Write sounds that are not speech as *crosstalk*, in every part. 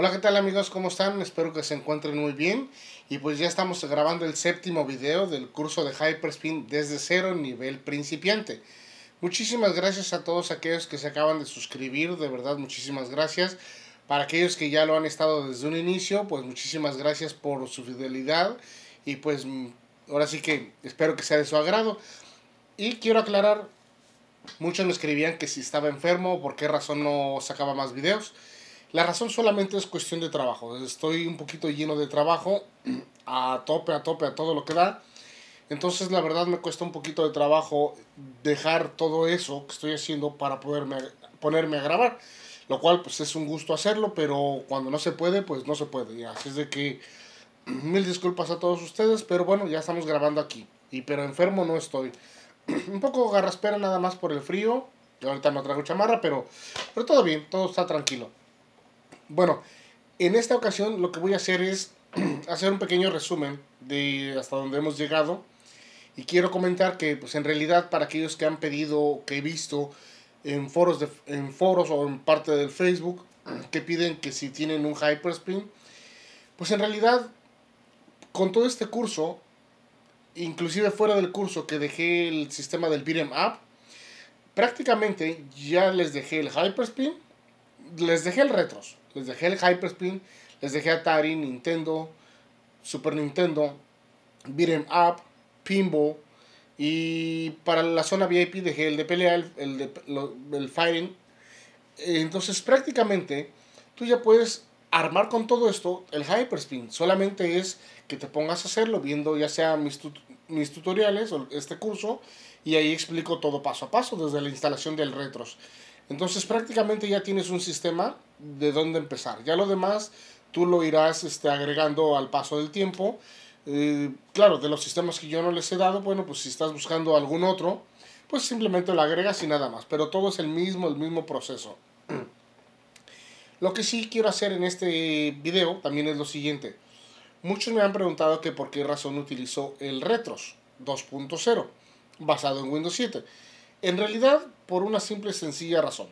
Hola, ¿qué tal amigos? ¿Cómo están? Espero que se encuentren muy bien. Y pues ya estamos grabando el séptimo video del curso de Hyperspin desde cero nivel principiante. Muchísimas gracias a todos aquellos que se acaban de suscribir, de verdad muchísimas gracias. Para aquellos que ya lo han estado desde un inicio, pues muchísimas gracias por su fidelidad y pues mm, ahora sí que espero que sea de su agrado. Y quiero aclarar, muchos me escribían que si estaba enfermo, por qué razón no sacaba más videos. La razón solamente es cuestión de trabajo. Estoy un poquito lleno de trabajo, *clears throat* a tope, a tope, a todo lo que da. Entonces la verdad me cuesta un poquito de trabajo dejar todo eso que estoy haciendo para poderme ponerme a grabar. Lo cual pues es un gusto hacerlo, pero cuando no se puede, pues no se puede. Así es de que *clears throat* mil disculpas a todos ustedes, pero bueno, ya estamos grabando aquí. Y pero enfermo no estoy. *clears throat* un poco garraspera nada más por el frío. Yo ahorita no traigo chamarra, pero, pero todo bien, todo está tranquilo. Bueno, en esta ocasión lo que voy a hacer es *clears throat* hacer un pequeño resumen de hasta donde hemos llegado. Y quiero comentar que, pues en realidad, para aquellos que han pedido, que he visto en foros, de, en foros o en parte del Facebook, *clears throat* que piden que si tienen un Hyperspin, pues en realidad, con todo este curso, inclusive fuera del curso que dejé el sistema del Beat'em Up, prácticamente ya les dejé el Hyperspin, les dejé el Retros. Les dejé el Hyperspin, les dejé Atari, Nintendo, Super Nintendo, Beat'em Up, Pinball. Y para la zona VIP dejé el de pelea, el, el de fighting. Entonces prácticamente tú ya puedes armar con todo esto el hyperspin. Solamente es que te pongas a hacerlo viendo ya sea mis, mis tutoriales o este curso y ahí explico todo paso a paso desde la instalación del retros. Entonces prácticamente ya tienes un sistema de dónde empezar. Ya lo demás tú lo irás este, agregando al paso del tiempo. Eh, claro, de los sistemas que yo no les he dado, bueno, pues si estás buscando algún otro, pues simplemente lo agregas y nada más. Pero todo es el mismo, el mismo proceso. *clears throat* lo que sí quiero hacer en este video también es lo siguiente. Muchos me han preguntado que por qué razón utilizo el Retros 2.0 basado en Windows 7. En realidad, por una simple y sencilla razón.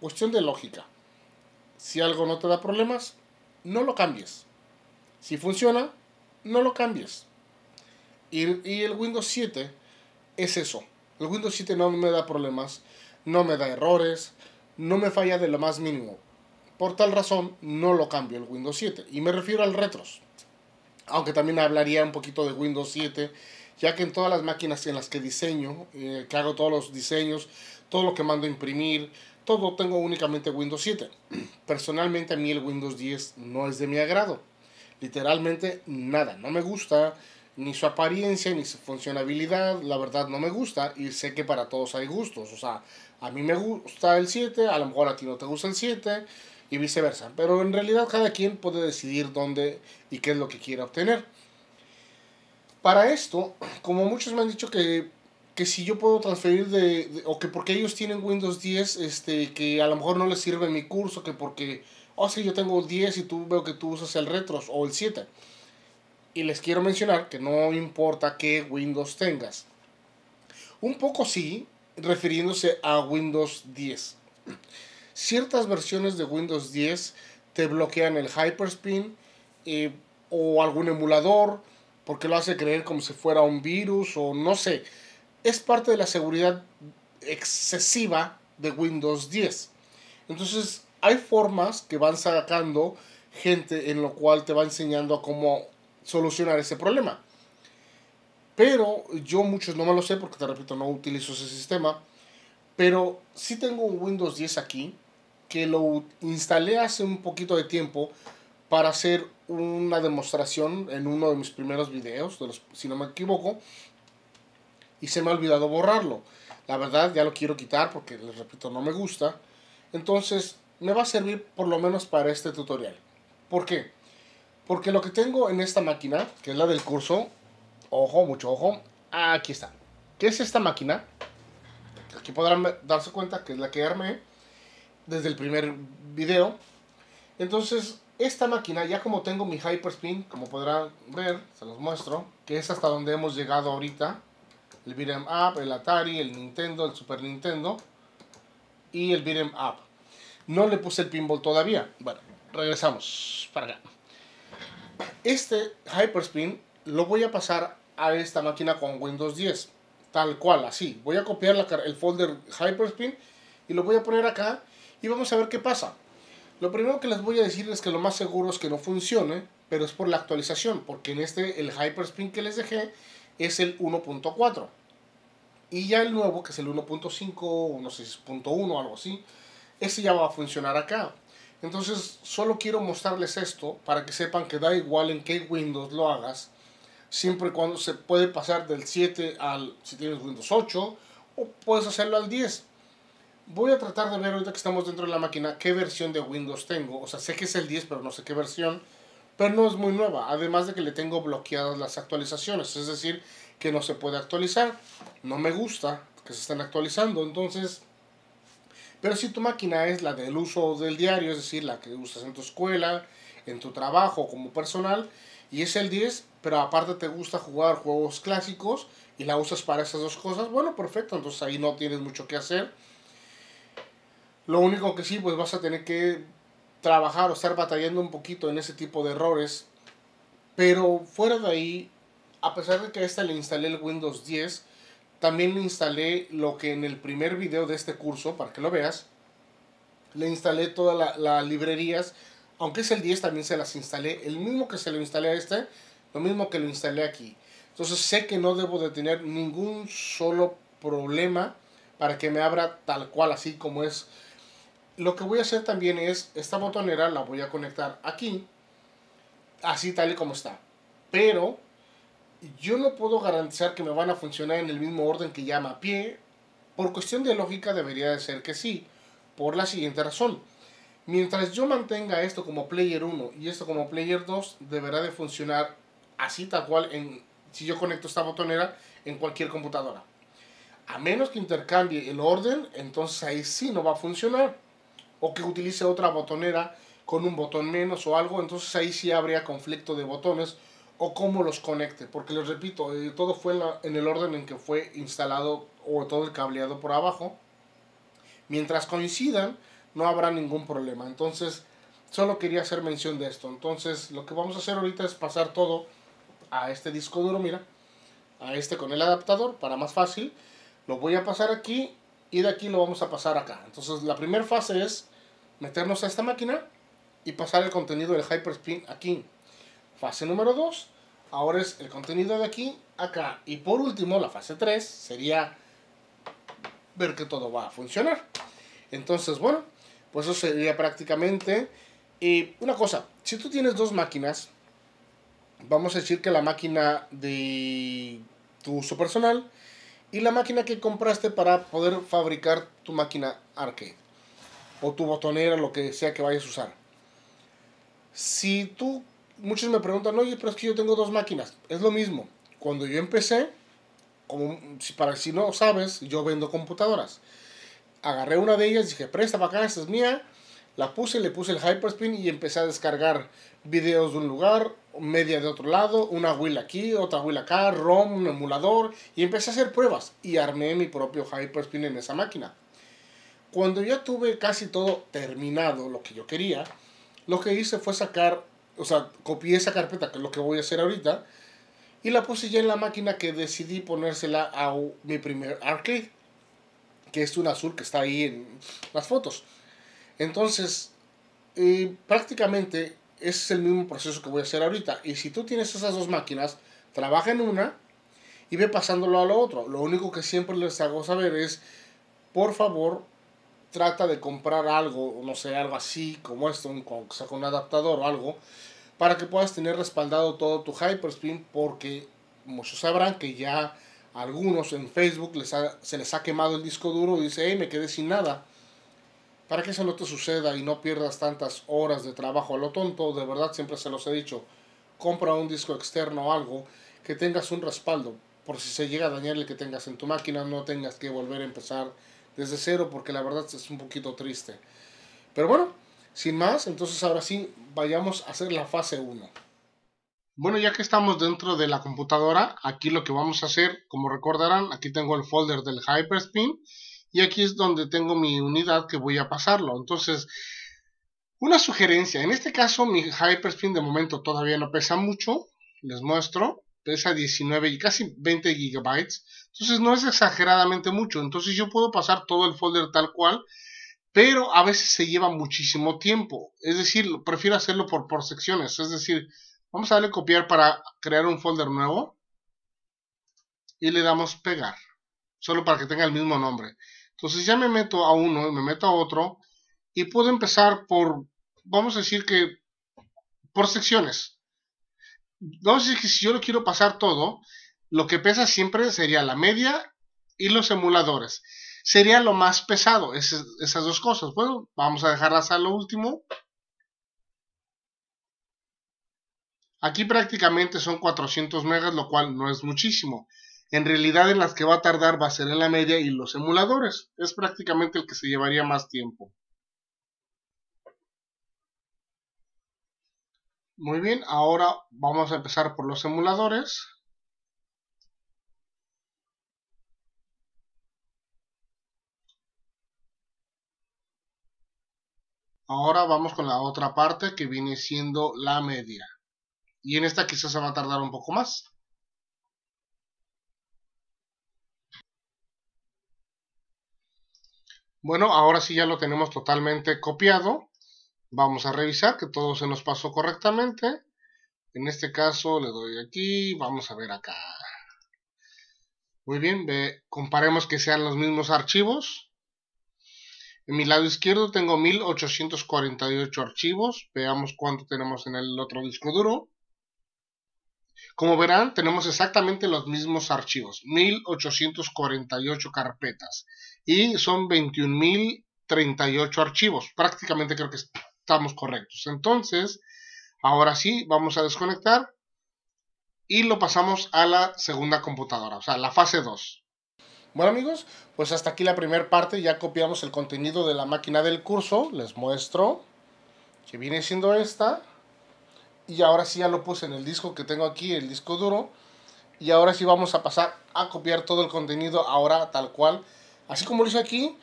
Cuestión de lógica. Si algo no te da problemas, no lo cambies. Si funciona, no lo cambies. Y, el Windows 7 es eso. El Windows 7 no me da problemas, no me da errores, no me falla de lo más mínimo. Por tal razón, no lo cambio el Windows 7. Y me refiero al retros. Aunque también hablaría un poquito de Windows 7, ya que en todas las máquinas en las que diseño, eh, que hago todos los diseños, todo lo que mando a imprimir, todo tengo únicamente Windows 7. *clears throat* Personalmente a mí el Windows 10 no es de mi agrado. Literalmente nada, no me gusta ni su apariencia ni su funcionabilidad, la verdad no me gusta y sé que para todos hay gustos, o sea, a mí me gusta el 7, a lo mejor a ti no te gusta el 7 y viceversa, pero en realidad cada quien puede decidir dónde y qué es lo que quiera obtener. Para esto, como muchos me han dicho que que si yo puedo transferir de, o que porque ellos tienen Windows 10, este, que a lo mejor no les sirve mi curso, que porque, oh sí, yo tengo 10 y tú veo que tú usas el Retros o el 7. Y les quiero mencionar que no importa qué Windows tengas. Un poco sí, refiriéndose a Windows 10. Ciertas versiones de Windows 10 te bloquean el Hyperspin eh, o algún emulador porque lo hace creer como si fuera un virus o no sé es parte de la seguridad excesiva de Windows 10. Entonces, hay formas que van sacando gente en lo cual te va enseñando a cómo solucionar ese problema. Pero yo muchos no me lo sé porque te repito, no utilizo ese sistema. Pero sí tengo un Windows 10 aquí que lo instalé hace un poquito de tiempo para hacer una demostración en uno de mis primeros videos, si no me equivoco, y se me ha olvidado borrarlo. La verdad ya lo quiero quitar porque les repito no me gusta. Entonces me va a servir por lo menos para este tutorial. ¿Por qué? Porque lo que tengo en esta máquina, que es la del curso, ojo, mucho ojo, aquí está. ¿Qué es esta máquina? Aquí podrán darse cuenta que es la que armé desde el primer video. Entonces, esta máquina, ya como tengo mi Hyperspin, como podrán ver, se los muestro, que es hasta donde hemos llegado ahorita el Beat'em Up, el Atari, el Nintendo, el Super Nintendo y el Beat'em Up. No le puse el pinball todavía. Bueno, regresamos para acá. Este Hyperspin lo voy a pasar a esta máquina con Windows 10. Tal cual, así. Voy a copiar el folder Hyperspin y lo voy a poner acá y vamos a ver qué pasa. Lo primero que les voy a decir es que lo más seguro es que no funcione, pero es por la actualización, porque en este el Hyperspin que les dejé es el 1.4. Y ya el nuevo, que es el 1.5, 1.6.1, algo así, ese ya va a funcionar acá. Entonces, solo quiero mostrarles esto para que sepan que da igual en qué Windows lo hagas, siempre y cuando se puede pasar del 7 al, si tienes Windows 8, o puedes hacerlo al 10. Voy a tratar de ver ahorita que estamos dentro de la máquina qué versión de Windows tengo. O sea, sé que es el 10, pero no sé qué versión. Pero no es muy nueva, además de que le tengo bloqueadas las actualizaciones. Es decir, que no se puede actualizar. No me gusta que se estén actualizando. Entonces, pero si tu máquina es la del uso del diario, es decir, la que usas en tu escuela, en tu trabajo, como personal, y es el 10, pero aparte te gusta jugar juegos clásicos y la usas para esas dos cosas, bueno, perfecto, entonces ahí no tienes mucho que hacer. Lo único que sí, pues vas a tener que trabajar o estar batallando un poquito en ese tipo de errores, pero fuera de ahí a pesar de que a esta le instalé el Windows 10, también le instalé lo que en el primer video de este curso, para que lo veas, le instalé todas las librerías, aunque es el 10 también se las instalé, el mismo que se lo instalé a este, lo mismo que lo instalé aquí. Entonces sé que no debo de tener ningún solo problema para que me abra tal cual así como es. Lo que voy a hacer también es, esta botonera la voy a conectar aquí, así tal y como está. Pero yo no puedo garantizar que me van a funcionar en el mismo orden que ya pie Por cuestión de lógica debería de ser que sí, por la siguiente razón. Mientras yo mantenga esto como player 1 y esto como player 2, deberá de funcionar así tal cual en, si yo conecto esta botonera en cualquier computadora. A menos que intercambie el orden, entonces ahí sí no va a funcionar. O que utilice otra botonera con un botón menos o algo, entonces ahí sí habría conflicto de botones o cómo los conecte, porque les repito, eh, todo fue en, en, el orden en que fue instalado o todo el cableado por abajo. Mientras coincidan, no habrá ningún problema. Entonces, solo quería hacer mención de esto. Entonces, lo que vamos a hacer ahorita es pasar todo a este disco duro, mira, a este con el adaptador, para más fácil. Lo voy a pasar aquí y de aquí lo vamos a pasar acá. Entonces, la primera fase es meternos a esta máquina y pasar el contenido del Hyperspin aquí. Fase número 2, ahora es el contenido de aquí, acá. Y por último, la fase 3 sería ver que todo va a funcionar. Entonces, bueno, pues eso sería prácticamente... Y una cosa, si tú tienes dos máquinas, vamos a decir que la máquina de tu uso personal y la máquina que compraste para poder fabricar tu máquina arcade o tu botonera, lo que sea que vayas a usar. Si tú muchos me preguntan, oye, pero es que yo tengo dos máquinas. Es lo mismo. Cuando yo empecé, como si para si no sabes, yo vendo computadoras. Agarré una de ellas, dije, presta para acá, esta es mía. La puse, le puse el hyperspin y empecé a descargar videos de un lugar, media de otro lado, una wheel aquí, otra wheel acá, ROM, un emulador, y empecé a hacer pruebas y armé mi propio hyperspin en esa máquina. Cuando ya tuve casi todo terminado, lo que yo quería, lo que hice fue sacar o sea, copié esa carpeta, que es lo que voy a hacer ahorita, y la puse ya en la máquina que decidí ponérsela a mi primer arcade, que es un azul que está ahí en las fotos. Entonces, prácticamente es el mismo proceso que voy a hacer ahorita. Y si tú tienes esas dos máquinas, trabaja en una y ve pasándolo a lo otro. Lo único que siempre les hago saber es, por favor, trata de comprar algo, no sé, algo así como esto, un, un adaptador o algo, para que puedas tener respaldado todo tu Hyperspin porque muchos sabrán que ya algunos en Facebook les se les ha quemado el disco duro y dice, hey, me quedé sin nada. Para que eso no te suceda y no pierdas tantas horas de trabajo a lo tonto, de verdad siempre se los he dicho, compra un disco externo o algo que tengas un respaldo. Por si se llega a dañar el que tengas en tu máquina, no tengas que volver a empezar desde cero porque la verdad es un poquito triste. Pero bueno, sin más, entonces ahora sí, vayamos a hacer la fase 1. Bueno, ya que estamos dentro de la computadora, aquí lo que vamos a hacer, como recordarán, aquí tengo el folder del Hyperspin y aquí es donde tengo mi unidad que voy a pasarlo. Entonces, una sugerencia, en este caso mi Hyperspin de momento todavía no pesa mucho, les muestro, pesa 19 y casi 20 gigabytes, entonces no es exageradamente mucho, entonces yo puedo pasar todo el folder tal cual pero a veces se lleva muchísimo tiempo. Es decir, prefiero hacerlo por, por secciones. Es decir, vamos a darle copiar para crear un folder nuevo y le damos pegar, solo para que tenga el mismo nombre. Entonces ya me meto a uno me meto a otro y puedo empezar por, vamos a decir que, por secciones. Vamos a decir que si yo lo quiero pasar todo, lo que pesa siempre sería la media y los emuladores sería lo más pesado, esas, esas dos cosas. Bueno, vamos a dejarlas a lo último. Aquí prácticamente son 400 megas, lo cual no es muchísimo. En realidad en las que va a tardar va a ser en la media y los emuladores. Es prácticamente el que se llevaría más tiempo. Muy bien, ahora vamos a empezar por los emuladores. Ahora vamos con la otra parte que viene siendo la media. Y en esta quizás se va a tardar un poco más. Bueno, ahora sí ya lo tenemos totalmente copiado. Vamos a revisar que todo se nos pasó correctamente. En este caso le doy aquí, vamos a ver acá. Muy bien, comparemos que sean los mismos archivos. En mi lado izquierdo tengo 1848 archivos. Veamos cuánto tenemos en el otro disco duro. Como verán, tenemos exactamente los mismos archivos, 1848 carpetas y son 21.038 archivos. Prácticamente creo que estamos correctos. Entonces, ahora sí, vamos a desconectar y lo pasamos a la segunda computadora, o sea, la fase 2. Bueno amigos, pues hasta aquí la primera parte, ya copiamos el contenido de la máquina del curso, les muestro que viene siendo esta y ahora sí ya lo puse en el disco que tengo aquí, el disco duro y ahora sí vamos a pasar a copiar todo el contenido ahora tal cual, así como lo hice aquí,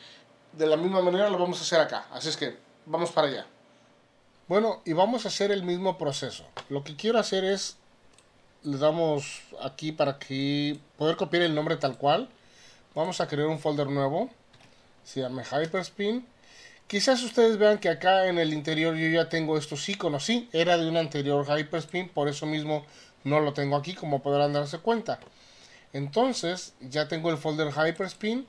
de la misma manera lo vamos a hacer acá, así es que vamos para allá. Bueno, y vamos a hacer el mismo proceso. Lo que quiero hacer es, le damos aquí para que poder copiar el nombre tal cual. Vamos a crear un folder nuevo. Se llama Hyperspin. Quizás ustedes vean que acá en el interior yo ya tengo estos iconos. Sí, era de un anterior Hyperspin, por eso mismo no lo tengo aquí, como podrán darse cuenta. Entonces, ya tengo el folder Hyperspin.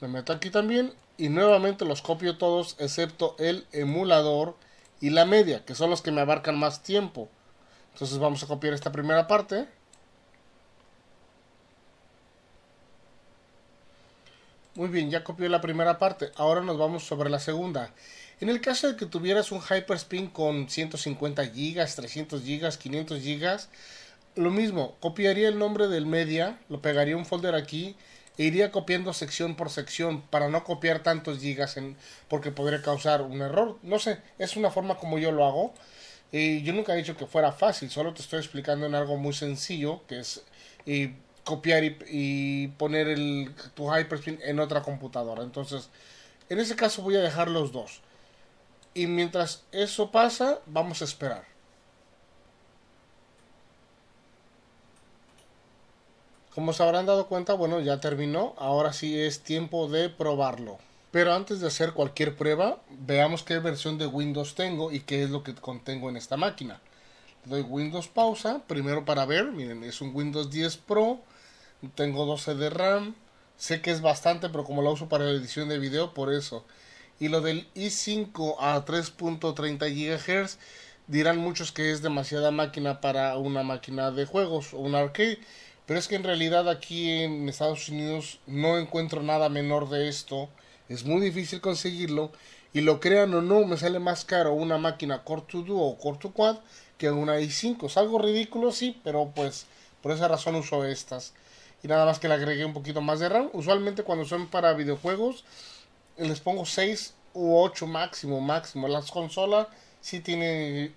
Me meto aquí también y nuevamente los copio todos excepto el emulador y la media, que son los que me abarcan más tiempo. Entonces vamos a copiar esta primera parte. Muy bien, ya copié la primera parte, ahora nos vamos sobre la segunda. En el caso de que tuvieras un Hyperspin con 150 GB, 300 GB, 500 GB, lo mismo, copiaría el nombre del media, lo pegaría un folder aquí e iría copiando sección por sección para no copiar tantos gigas en, porque podría causar un error. No sé, es una forma como yo lo hago. y eh, yo nunca he dicho que fuera fácil, solo te estoy explicando en algo muy sencillo que es... Eh, copiar y, poner el, tu Hyperspin en otra computadora. Entonces, en ese caso voy a dejar los dos. Y mientras eso pasa, vamos a esperar. Como se habrán dado cuenta, bueno, ya terminó. Ahora sí es tiempo de probarlo. Pero antes de hacer cualquier prueba, veamos qué versión de Windows tengo y qué es lo que contengo en esta máquina. Le doy Windows pausa, primero para ver, miren, es un Windows 10 Pro tengo 12 de RAM. Sé que es bastante, pero como la uso para la edición de video, por eso. Y lo del i5 a 3.30 GHz, dirán muchos que es demasiada máquina para una máquina de juegos o un arcade. Pero es que en realidad aquí en Estados Unidos no encuentro nada menor de esto. Es muy difícil conseguirlo. Y lo crean o no, me sale más caro una máquina Core 2 Duo o Core 2 Quad que una i5. Es algo ridículo, sí, pero pues por esa razón uso estas y nada más que le agregué un poquito más de RAM. Usualmente cuando son para videojuegos les pongo 6 u 8 máximo, máximo. Las consolas sí tienen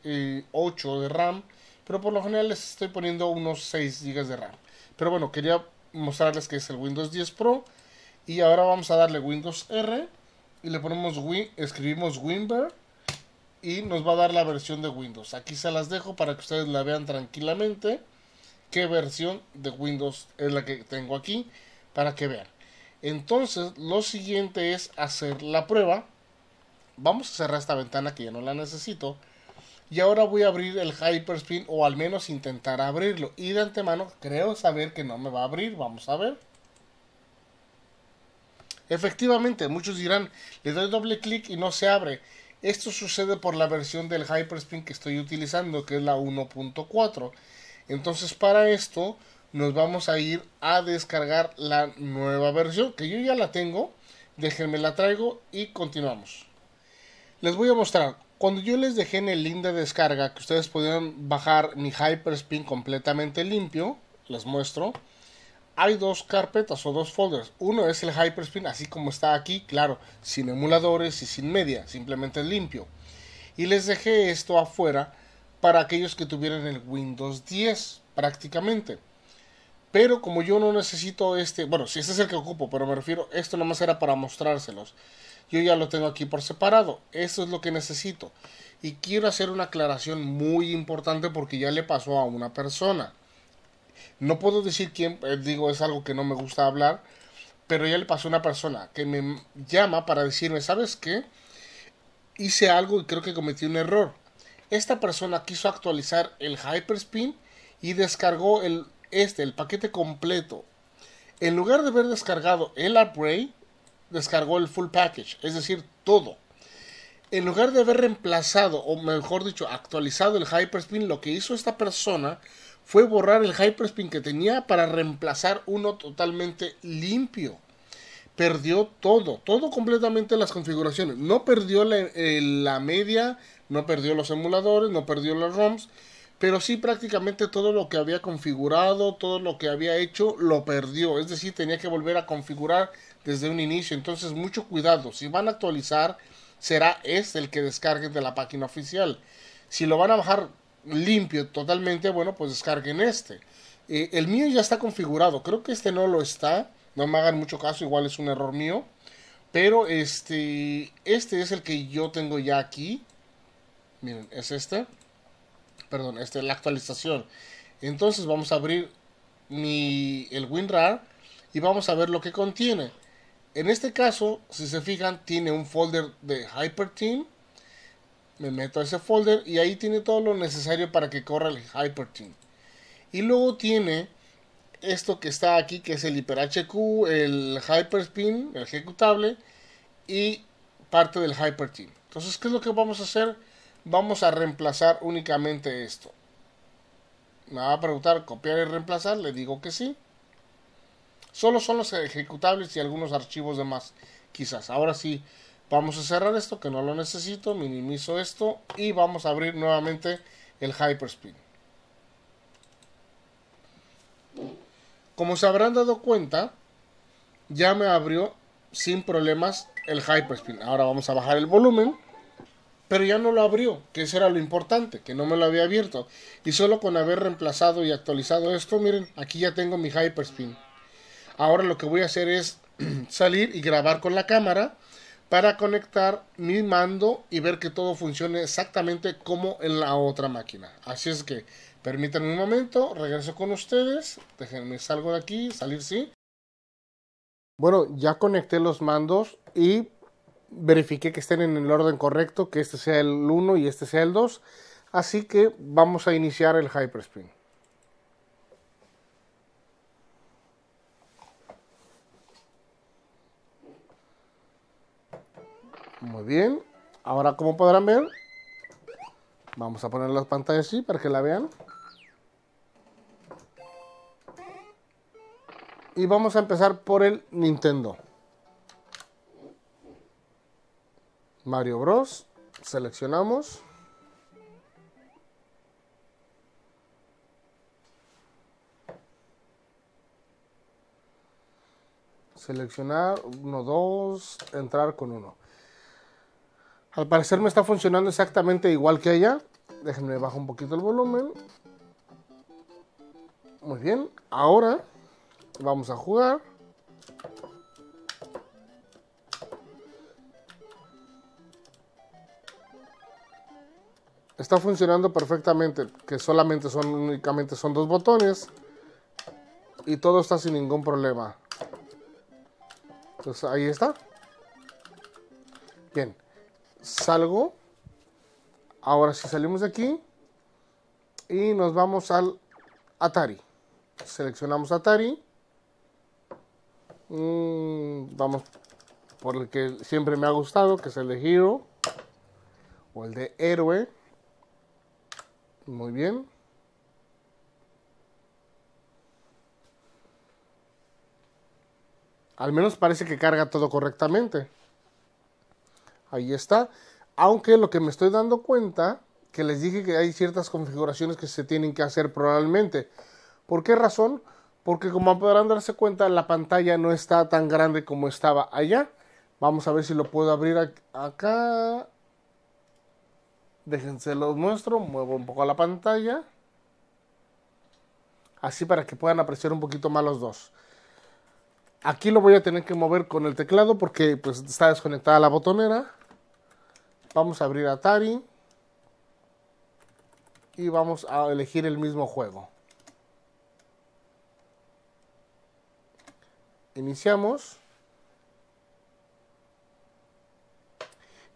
8 eh, de RAM, pero por lo general les estoy poniendo unos 6 GB de RAM. Pero bueno, quería mostrarles que es el Windows 10 Pro y ahora vamos a darle Windows R y le ponemos win, escribimos Winver y nos va a dar la versión de Windows. Aquí se las dejo para que ustedes la vean tranquilamente qué versión de Windows es la que tengo aquí para que vean. Entonces, lo siguiente es hacer la prueba. Vamos a cerrar esta ventana que ya no la necesito. Y ahora voy a abrir el Hyperspin o al menos intentar abrirlo. Y de antemano creo saber que no me va a abrir. Vamos a ver. Efectivamente, muchos dirán, le doy doble clic y no se abre. Esto sucede por la versión del Hyperspin que estoy utilizando, que es la 1.4. Entonces para esto nos vamos a ir a descargar la nueva versión que yo ya la tengo. Déjenme la traigo y continuamos. Les voy a mostrar. Cuando yo les dejé en el link de descarga que ustedes podían bajar mi Hyperspin completamente limpio, les muestro. Hay dos carpetas o dos folders. Uno es el Hyperspin así como está aquí, claro, sin emuladores y sin media, simplemente limpio. Y les dejé esto afuera para aquellos que tuvieran el Windows 10 prácticamente. Pero como yo no necesito este, bueno, si este es el que ocupo, pero me refiero, esto nomás era para mostrárselos. Yo ya lo tengo aquí por separado. Esto es lo que necesito. Y quiero hacer una aclaración muy importante porque ya le pasó a una persona. No puedo decir quién, eh, digo, es algo que no me gusta hablar, pero ya le pasó a una persona que me llama para decirme, ¿sabes qué? Hice algo y creo que cometí un error. Esta persona quiso actualizar el Hyperspin y descargó el, este, el paquete completo. En lugar de haber descargado el upgrade, descargó el full package, es decir, todo. En lugar de haber reemplazado, o mejor dicho, actualizado el Hyperspin, lo que hizo esta persona fue borrar el Hyperspin que tenía para reemplazar uno totalmente limpio perdió todo, todo completamente las configuraciones. No perdió la, eh, media, no perdió los emuladores, no perdió los ROMs, pero sí prácticamente todo lo que había configurado, todo lo que había hecho, lo perdió. Es decir, tenía que volver a configurar desde un inicio. Entonces, mucho cuidado. Si van a actualizar, será este el que descarguen de la página oficial. Si lo van a bajar limpio totalmente, bueno, pues descarguen este. Eh, el mío ya está configurado. Creo que este no lo está no me hagan mucho caso, igual es un error mío. Pero este, este es el que yo tengo ya aquí. Miren, es este. Perdón, este es la actualización. Entonces vamos a abrir mi, el WinRAR y vamos a ver lo que contiene. En este caso, si se fijan, tiene un folder de Hyperteam. Me meto a ese folder y ahí tiene todo lo necesario para que corra el Hyperteam. Y luego tiene esto que está aquí, que es el HiperHQ, el Hyperspin, el ejecutable, y parte del Hyperteam. Entonces, ¿qué es lo que vamos a hacer? Vamos a reemplazar únicamente esto. Me va a preguntar copiar y reemplazar, le digo que sí. Solo son los ejecutables y algunos archivos demás, quizás. Ahora sí, vamos a cerrar esto que no lo necesito, minimizo esto y vamos a abrir nuevamente el Hyperspin. Como se habrán dado cuenta, ya me abrió sin problemas el Hyperspin. Ahora vamos a bajar el volumen, pero ya no lo abrió, que eso era lo importante, que no me lo había abierto. Y solo con haber reemplazado y actualizado esto, miren, aquí ya tengo mi Hyperspin. Ahora lo que voy a hacer es *clears throat* salir y grabar con la cámara para conectar mi mando y ver que todo funcione exactamente como en la otra máquina. Así es que Permítanme un momento, regreso con ustedes. Déjenme salgo de aquí, salir sí. Bueno, ya conecté los mandos y verifiqué que estén en el orden correcto, que este sea el 1 y este sea el 2. Así que vamos a iniciar el Hyperspin. Muy bien. Ahora, como podrán ver, vamos a poner las pantallas así para que la vean. y vamos a empezar por el Nintendo. Mario Bros. Seleccionamos. Seleccionar uno, dos, entrar con uno. Al parecer me está funcionando exactamente igual que ella. Déjenme bajo un poquito el volumen. Muy bien, ahora Vamos a jugar. Está funcionando perfectamente, que solamente son, únicamente son dos botones. Y todo está sin ningún problema. Entonces ahí está. Bien, salgo. Ahora si salimos de aquí y nos vamos al Atari. Seleccionamos Atari. Mm, vamos por el que siempre me ha gustado, que es el de Hero o el de Héroe. Muy bien. Al menos parece que carga todo correctamente. Ahí está. Aunque lo que me estoy dando cuenta, que les dije que hay ciertas configuraciones que se tienen que hacer probablemente. ¿Por qué razón? porque como podrán darse cuenta la pantalla no está tan grande como estaba allá. Vamos a ver si lo puedo abrir acá. Déjense los muestro, muevo un poco la pantalla. Así para que puedan apreciar un poquito más los dos. Aquí lo voy a tener que mover con el teclado porque pues, está desconectada la botonera. Vamos a abrir Atari. Y vamos a elegir el mismo juego. Iniciamos.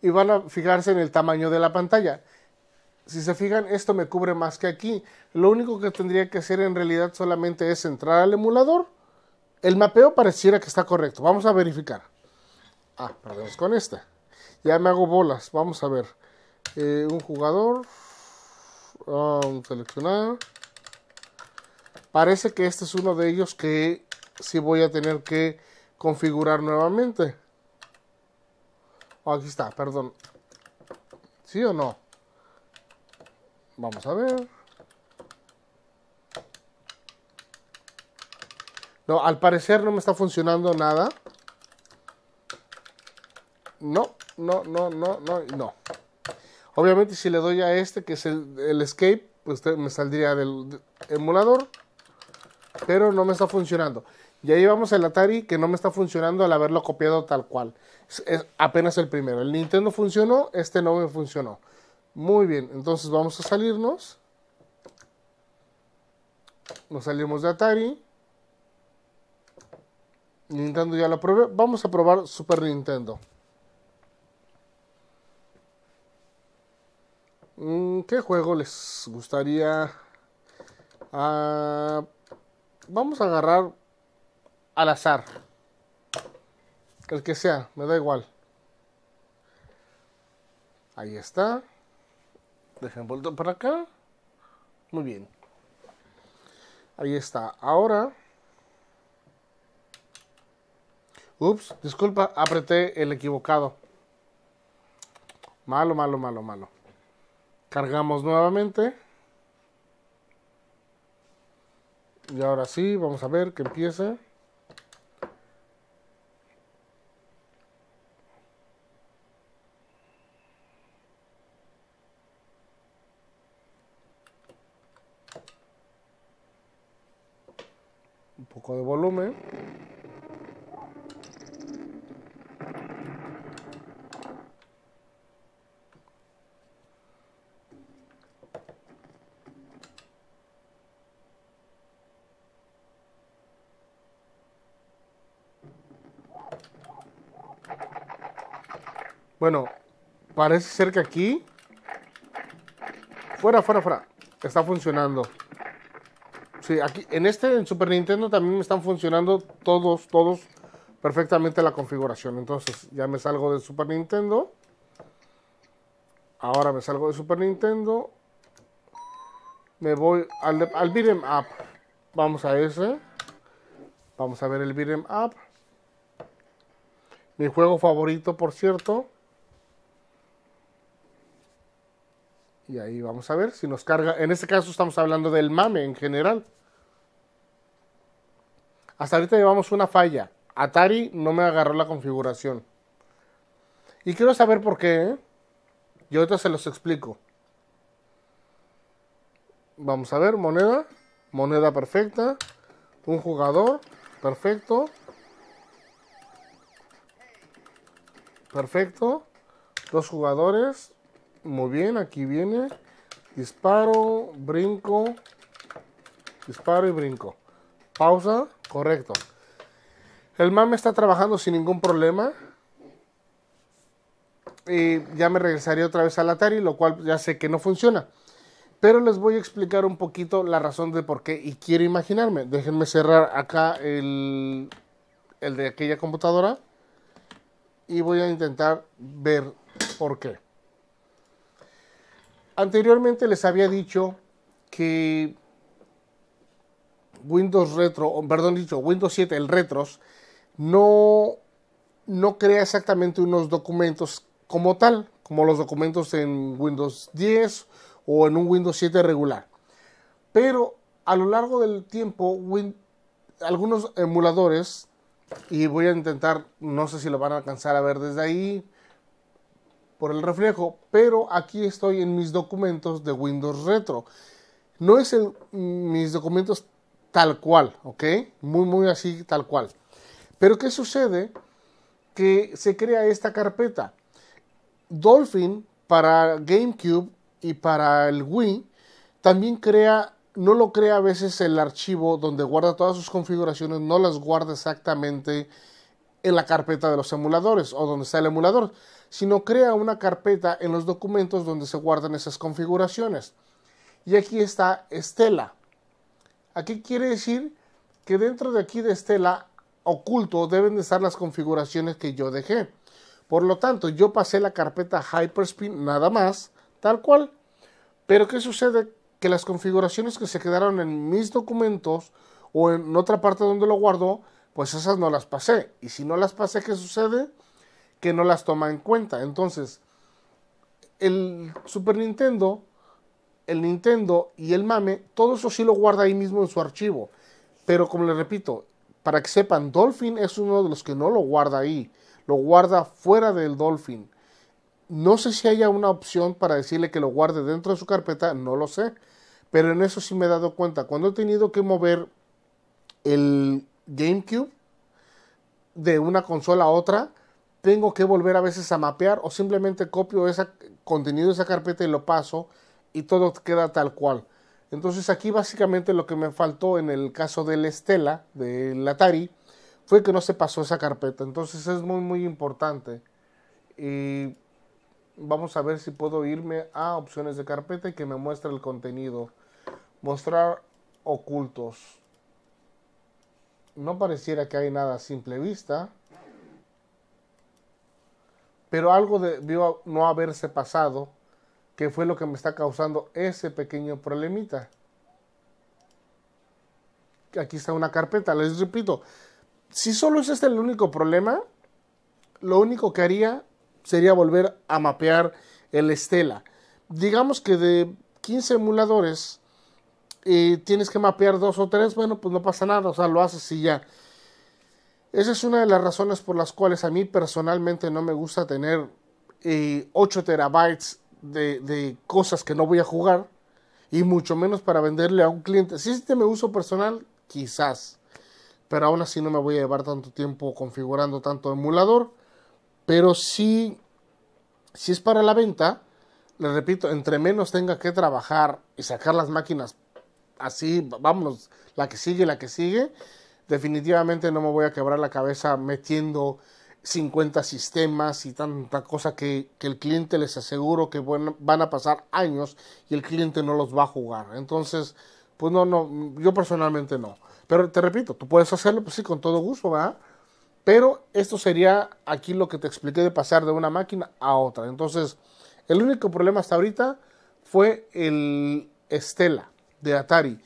Y van a fijarse en el tamaño de la pantalla. Si se fijan, esto me cubre más que aquí. Lo único que tendría que hacer en realidad solamente es entrar al emulador. El mapeo pareciera que está correcto. Vamos a verificar. Ah, perdón, con esta. Ya me hago bolas. Vamos a ver. Eh, un jugador. Un seleccionar. Parece que este es uno de ellos que si voy a tener que configurar nuevamente. Oh, aquí está, perdón. ¿Sí o no? Vamos a ver. No, al parecer no me está funcionando nada. No, no, no, no, no, no. Obviamente si le doy a este, que es el, el escape, pues me saldría del emulador. Pero no me está funcionando. Ya vamos el Atari que no me está funcionando al haberlo copiado tal cual. Es, apenas el primero. El Nintendo funcionó, este no me funcionó. Muy bien, entonces vamos a salirnos. Nos salimos de Atari. Nintendo ya lo probé. Vamos a probar Super Nintendo. Mm, ¿Qué juego les gustaría? Ah, vamos a agarrar al azar. El que sea, me da igual. Ahí está. Dejen vuelto para acá. Muy bien. Ahí está. Ahora. Ups, disculpa, apreté el equivocado. Malo, malo, malo, malo. Cargamos nuevamente. Y ahora sí, vamos a ver que empiece. Parece ser que aquí... Fuera, fuera, fuera. Está funcionando. Sí, aquí en este, en Super Nintendo también me están funcionando todos, todos perfectamente la configuración. Entonces, ya me salgo de Super Nintendo. Ahora me salgo de Super Nintendo. Me voy al, al Up. Vamos a ese. Vamos a ver el Beat'em App. Mi juego favorito, por cierto. Y ahí vamos a ver si nos carga. En este caso estamos hablando del mame en general. Hasta ahorita llevamos una falla. Atari no me agarró la configuración. Y quiero saber por qué. ¿eh? Yo ahorita se los explico. Vamos a ver, moneda. Moneda perfecta. Un jugador. Perfecto. Perfecto. Dos jugadores. Muy bien, aquí viene. Disparo, brinco. Disparo y brinco. Pausa, correcto. El mame está trabajando sin ningún problema. Y ya me regresaría otra vez al Atari, lo cual ya sé que no funciona. Pero les voy a explicar un poquito la razón de por qué y quiero imaginarme. Déjenme cerrar acá el, el de aquella computadora y voy a intentar ver por qué. Anteriormente les había dicho que Windows Retro, perdón, dicho Windows 7, el Retros, no, no crea exactamente unos documentos como tal, como los documentos en Windows 10 o en un Windows 7 regular. Pero a lo largo del tiempo, algunos emuladores, y voy a intentar, no sé si lo van a alcanzar a ver desde ahí, el reflejo, pero aquí estoy en mis documentos de Windows Retro. No es en mm, mis documentos tal cual, ¿ok? Muy, muy así, tal cual. Pero ¿qué sucede? Que se crea esta carpeta. Dolphin para GameCube y para el Wii también crea, no lo crea a veces el archivo donde guarda todas sus configuraciones, no las guarda exactamente en la carpeta de los emuladores o donde está el emulador, sino crea una carpeta en los documentos donde se guardan esas configuraciones. Y aquí está Estela. Aquí quiere decir que dentro de aquí de Estela oculto deben de estar las configuraciones que yo dejé. Por lo tanto, yo pasé la carpeta Hyperspin nada más, tal cual. Pero ¿qué sucede? Que las configuraciones que se quedaron en mis documentos o en otra parte donde lo guardo, pues esas no las pasé. Y si no las pasé, ¿qué sucede? que no las toma en cuenta. Entonces, el Super Nintendo, el Nintendo y el MAME, todo eso sí lo guarda ahí mismo en su archivo. Pero como les repito, para que sepan, Dolphin es uno de los que no lo guarda ahí, lo guarda fuera del Dolphin. No sé si haya una opción para decirle que lo guarde dentro de su carpeta, no lo sé, pero en eso sí me he dado cuenta. Cuando he tenido que mover el GameCube de una consola a otra, tengo que volver a veces a mapear o simplemente copio ese contenido de esa carpeta y lo paso y todo queda tal cual. Entonces aquí básicamente lo que me faltó en el caso del Estela, del Atari, fue que no se pasó esa carpeta. Entonces es muy muy importante. Y vamos a ver si puedo irme a opciones de carpeta y que me muestre el contenido. Mostrar ocultos. No pareciera que hay nada a simple vista pero algo debió no haberse pasado, que fue lo que me está causando ese pequeño problemita. Aquí está una carpeta, les repito, si solo es este el único problema, lo único que haría sería volver a mapear el Estela. Digamos que de 15 emuladores eh, tienes que mapear dos o tres, bueno, pues no pasa nada, o sea, lo haces y ya. Esa es una de las razones por las cuales a mí personalmente no me gusta tener 8 eh, terabytes de, cosas que no voy a jugar y mucho menos para venderle a un cliente. Si este me uso personal, quizás. Pero aún así no me voy a llevar tanto tiempo configurando tanto emulador. Pero si es para la venta, le repito, entre menos tenga que trabajar y sacar las máquinas así, vámonos, la que sigue, la que sigue, definitivamente no me voy a quebrar la cabeza metiendo 50 sistemas y tanta cosa que, el cliente les aseguro que van a pasar años y el cliente no los va a jugar. Entonces, pues no, no, yo personalmente no. Pero te repito, tú puedes hacerlo, pues sí, con todo gusto, ¿verdad? Pero esto sería aquí lo que te expliqué de pasar de una máquina a otra. Entonces, el único problema hasta ahorita fue el Estela de Atari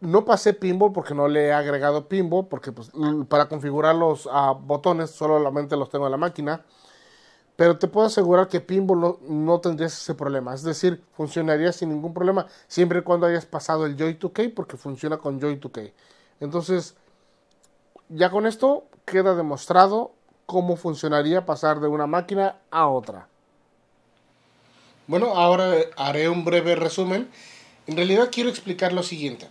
no pasé pinball porque no le he agregado pinball, porque pues, para configurar los botones solamente los tengo en la máquina. Pero te puedo asegurar que pinball no, no, tendrías ese problema. Es decir, funcionaría sin ningún problema, siempre y cuando hayas pasado el Joy 2K, porque funciona con Joy 2K. Entonces, ya con esto queda demostrado cómo funcionaría pasar de una máquina a otra. Bueno, ahora haré un breve resumen. En realidad quiero explicar lo siguiente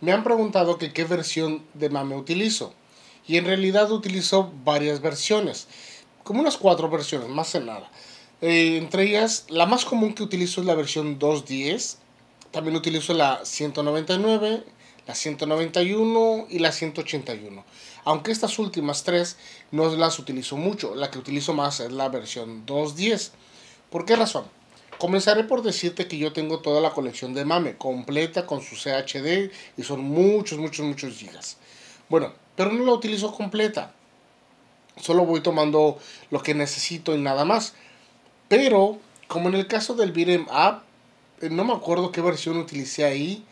me han preguntado que qué versión de MAME utilizo. Y en realidad utilizo varias versiones, como unas cuatro versiones, más en nada. Eh, entre ellas, la más común que utilizo es la versión 2.10. También utilizo la 199, la 191 y la 181. Aunque estas últimas tres no las utilizo mucho, la que utilizo más es la versión 2.10. ¿Por qué razón? Comenzaré por decirte que yo tengo toda la colección de Mame, completa con su CHD y son muchos, muchos, muchos gigas. Bueno, pero no la utilizo completa. Solo voy tomando lo que necesito y nada más. Pero, como en el caso del Beat'em App eh, no me acuerdo qué versión utilicé ahí.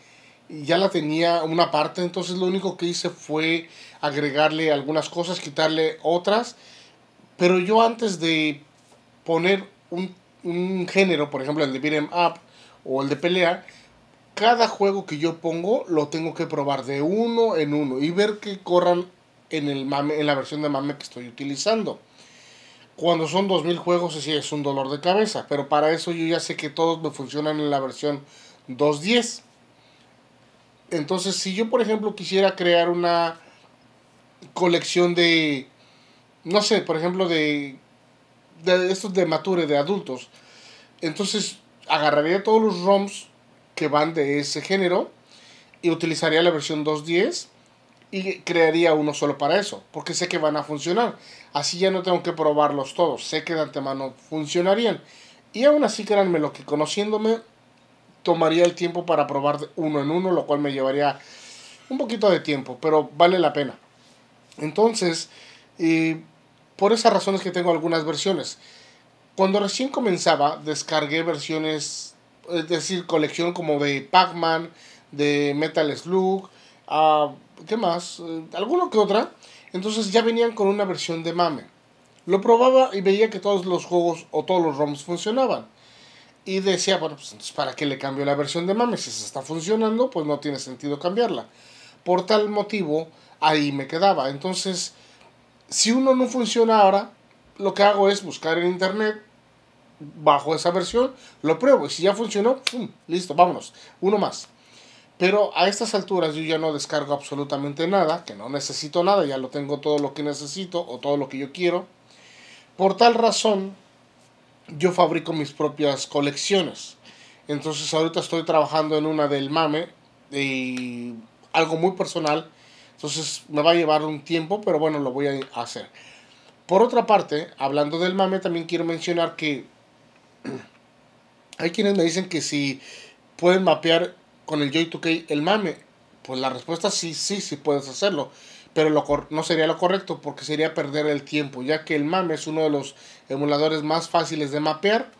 Ya la tenía una parte, entonces lo único que hice fue agregarle algunas cosas, quitarle otras. Pero yo antes de poner un un género, por ejemplo el de beat'em up o el de pelea, cada juego que yo pongo lo tengo que probar de uno en uno y ver que corran en, el mame, en la versión de mame que estoy utilizando. Cuando son 2000 juegos, sí es un dolor de cabeza, pero para eso yo ya sé que todos me funcionan en la versión 2.10. Entonces, si yo, por ejemplo, quisiera crear una colección de, no sé, por ejemplo, de de estos de mature, de adultos. Entonces, agarraría todos los ROMs que van de ese género y utilizaría la versión 2.10 y crearía uno solo para eso, porque sé que van a funcionar. Así ya no tengo que probarlos todos, sé que de antemano funcionarían. Y aún así, créanme lo que conociéndome, tomaría el tiempo para probar uno en uno, lo cual me llevaría un poquito de tiempo, pero vale la pena. Entonces, y eh, por esas razones que tengo algunas versiones. Cuando recién comenzaba, descargué versiones, es decir, colección como de Pac-Man, de Metal Slug, uh, ¿qué más? Uh, que otra. Entonces ya venían con una versión de mame. Lo probaba y veía que todos los juegos o todos los ROMs funcionaban. Y decía, bueno, pues entonces ¿para qué le cambio la versión de mame? Si se está funcionando, pues no tiene sentido cambiarla. Por tal motivo, ahí me quedaba. Entonces, si uno no funciona ahora, lo que hago es buscar en internet bajo esa versión, lo pruebo y si ya funcionó, listo, vámonos, uno más. Pero a estas alturas yo ya no descargo absolutamente nada, que no necesito nada, ya lo tengo todo lo que necesito o todo lo que yo quiero. Por tal razón, yo fabrico mis propias colecciones. Entonces ahorita estoy trabajando en una del mame y algo muy personal entonces me va a llevar un tiempo, pero bueno, lo voy a hacer. Por otra parte, hablando del mame, también quiero mencionar que *clears throat* hay quienes me dicen que si pueden mapear con el Joy2K el mame. Pues la respuesta es sí, sí, sí puedes hacerlo. Pero no sería lo correcto porque sería perder el tiempo, ya que el mame es uno de los emuladores más fáciles de mapear.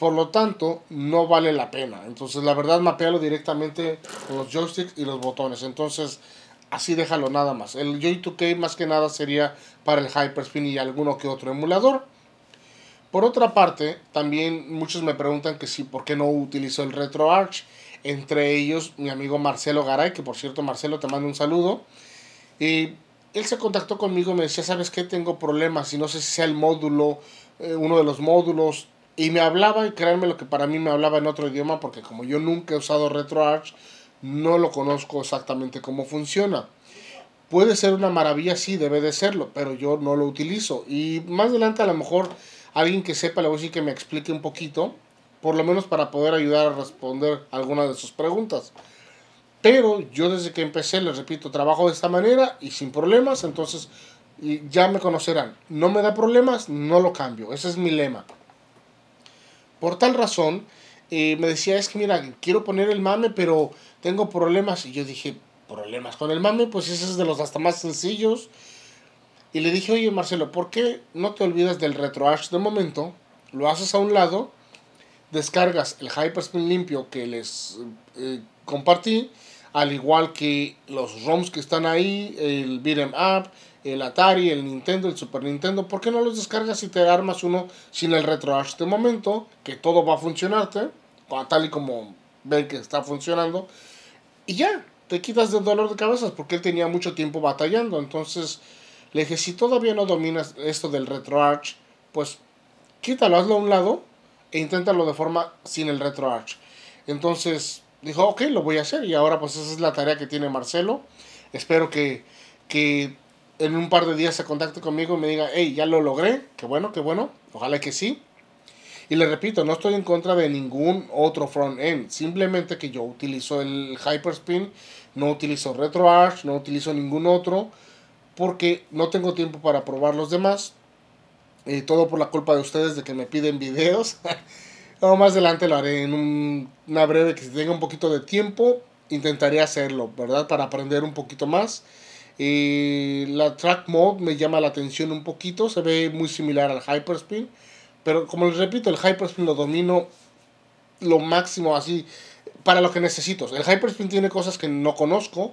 Por lo tanto, no vale la pena. Entonces, la verdad, mapealo directamente con los joysticks y los botones. Entonces, así déjalo nada más. El joy 2 k más que nada sería para el Hyperspin y alguno que otro emulador. Por otra parte, también muchos me preguntan que sí, ¿por qué no utilizo el RetroArch? Entre ellos mi amigo Marcelo Garay, que por cierto Marcelo te mando un saludo. Y él se contactó conmigo me decía, ¿sabes qué? Tengo problemas y no sé si sea el módulo, eh, uno de los módulos. Y me hablaba, y créanme lo que para mí me hablaba en otro idioma, porque como yo nunca he usado RetroArch, no lo conozco exactamente cómo funciona. Puede ser una maravilla, sí, debe de serlo, pero yo no lo utilizo. Y más adelante a lo mejor alguien que sepa le voy a decir que me explique un poquito, por lo menos para poder ayudar a responder algunas de sus preguntas. Pero yo desde que empecé, les repito, trabajo de esta manera y sin problemas, entonces ya me conocerán. No me da problemas, no lo cambio. Ese es mi lema. Por tal razón, eh, me decía, es que mira, quiero poner el mame, pero tengo problemas. Y yo dije, problemas con el mame, pues ese es de los hasta más sencillos. Y le dije, oye Marcelo, ¿por qué no te olvidas del RetroArch de momento? Lo haces a un lado, descargas el Hyperspin limpio que les eh, compartí, al igual que los ROMs que están ahí, el Beat'em Up, el Atari, el Nintendo, el Super Nintendo. ¿Por qué no los descargas y te armas uno sin el RetroArch de momento? Que todo va a funcionarte tal y como ven que está funcionando. Y ya, te quitas del dolor de cabezas porque él tenía mucho tiempo batallando. Entonces le dije, si todavía no dominas esto del retroarch, pues quítalo, hazlo a un lado e inténtalo de forma sin el retroarch. Entonces dijo, ok, lo voy a hacer. Y ahora pues esa es la tarea que tiene Marcelo. Espero que, en un par de días se contacte conmigo y me diga, hey, ya lo logré. Qué bueno, qué bueno. Ojalá que sí. Y le repito, no estoy en contra de ningún otro front-end. Simplemente que yo utilizo el Hyperspin, no utilizo RetroArch, no utilizo ningún otro, porque no tengo tiempo para probar los demás. y eh, todo por la culpa de ustedes de que me piden videos. no, *laughs* más adelante lo haré en una breve que si tenga un poquito de tiempo. Intentaré hacerlo, ¿verdad? Para aprender un poquito más. y eh, la track mode me llama la atención un poquito. Se ve muy similar al Hyperspin. Pero como les repito, el Hyperspin lo domino lo máximo así para lo que necesito. El Hyperspin tiene cosas que no conozco,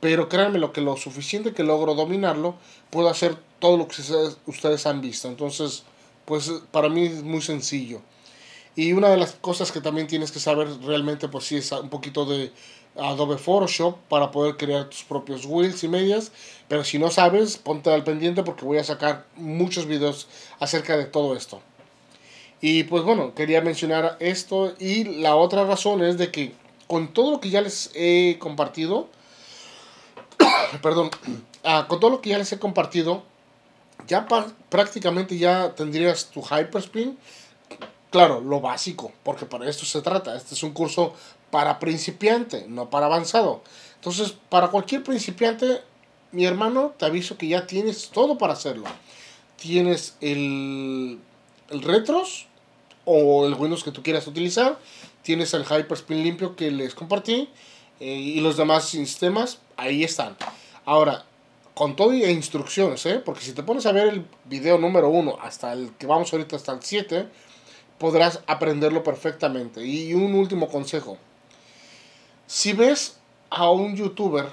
pero créanme lo que lo suficiente que logro dominarlo, puedo hacer todo lo que ustedes, han visto. Entonces, pues para mí es muy sencillo. Y una de las cosas que también tienes que saber realmente, pues sí, es un poquito de Adobe Photoshop para poder crear tus propios wheels y medias. Pero si no sabes, ponte al pendiente porque voy a sacar muchos videos acerca de todo esto. Y pues bueno, quería mencionar esto. Y la otra razón es de que con todo lo que ya les he compartido, *coughs* perdón, *coughs* ah, con todo lo que ya les he compartido, ya prácticamente ya tendrías tu Hyperspin. Claro, lo básico, porque para esto se trata. Este es un curso para principiante, no para avanzado. Entonces, para cualquier principiante, mi hermano, te aviso que ya tienes todo para hacerlo. Tienes el, el retros, o el Windows que tú quieras utilizar. Tienes el Hyperspin limpio que les compartí eh, y los demás sistemas ahí están. Ahora, con todo y e instrucciones, ¿eh? porque si te pones a ver el video número 1 hasta el que vamos ahorita, hasta el 7, podrás aprenderlo perfectamente. Y un último consejo. Si ves a un youtuber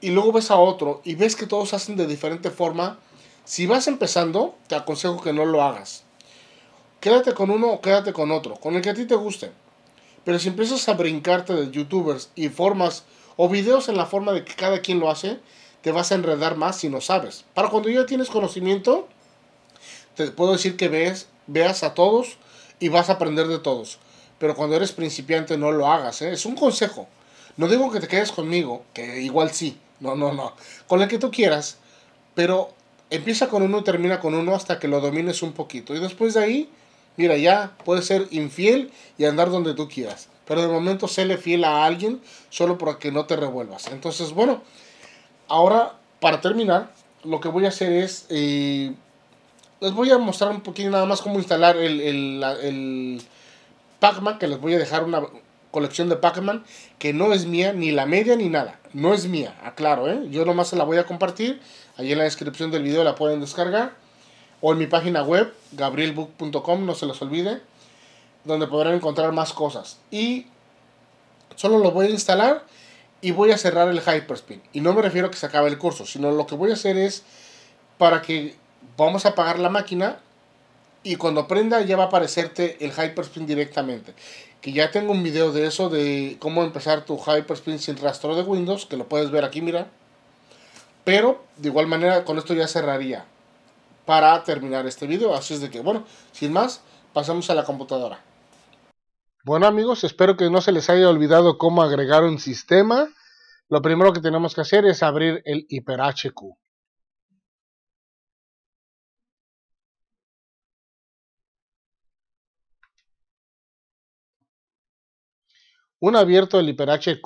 y luego ves a otro y ves que todos hacen de diferente forma, si vas empezando, te aconsejo que no lo hagas. Quédate con uno o quédate con otro, con el que a ti te guste. Pero si empiezas a brincarte de youtubers y formas o videos en la forma de que cada quien lo hace, te vas a enredar más si no sabes. Para cuando ya tienes conocimiento, te puedo decir que ves, veas a todos y vas a aprender de todos. Pero cuando eres principiante no lo hagas, ¿eh? es un consejo. No digo que te quedes conmigo, que igual sí, no, no, no, con el que tú quieras, pero empieza con uno y termina con uno hasta que lo domines un poquito. Y después de ahí mira, ya puedes ser infiel y andar donde tú quieras. Pero de momento séle fiel a alguien solo para que no te revuelvas. Entonces, bueno, ahora para terminar, lo que voy a hacer es... Eh, les voy a mostrar un poquito nada más cómo instalar el, el, el Pac-Man, que les voy a dejar una colección de Pac-Man que no es mía, ni la media ni nada. No es mía, aclaro, ¿eh? Yo nomás se la voy a compartir. ahí en la descripción del video la pueden descargar o en mi página web, gabrielbook.com, no se los olvide, donde podrán encontrar más cosas. Y solo lo voy a instalar y voy a cerrar el Hyperspin. Y no me refiero a que se acabe el curso, sino lo que voy a hacer es para que vamos a apagar la máquina y cuando prenda ya va a aparecerte el Hyperspin directamente. Que ya tengo un video de eso, de cómo empezar tu Hyperspin sin rastro de Windows, que lo puedes ver aquí, mira. Pero de igual manera con esto ya cerraría para terminar este video. Así es de que, bueno, sin más, pasamos a la computadora. Bueno amigos, espero que no se les haya olvidado cómo agregar un sistema. Lo primero que tenemos que hacer es abrir el HiperHQ un abierto el HiperHQ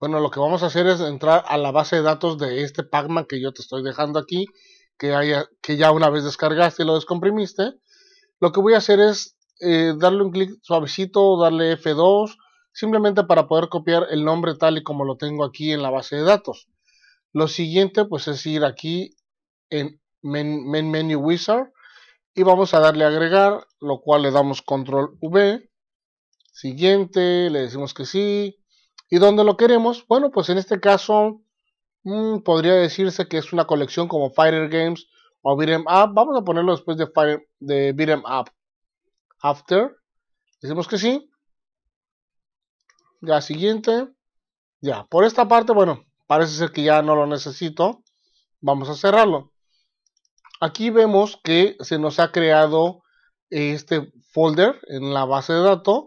bueno, lo que vamos a hacer es entrar a la base de datos de este Pacman que yo te estoy dejando aquí que, haya, que ya una vez descargaste y lo descomprimiste, lo que voy a hacer es eh, darle un clic suavecito, darle F2, simplemente para poder copiar el nombre tal y como lo tengo aquí en la base de datos. Lo siguiente pues es ir aquí en main Menu Wizard y vamos a darle a agregar, lo cual le damos control V, siguiente, le decimos que sí, y donde lo queremos, bueno pues en este caso Mm, podría decirse que es una colección como Fire Games o Beat'em Up. Vamos a ponerlo después de, fire, de Beat'em Up. After. Decimos que sí. Ya, siguiente. Ya, por esta parte, bueno, parece ser que ya no lo necesito. Vamos a cerrarlo. Aquí vemos que se nos ha creado este folder en la base de datos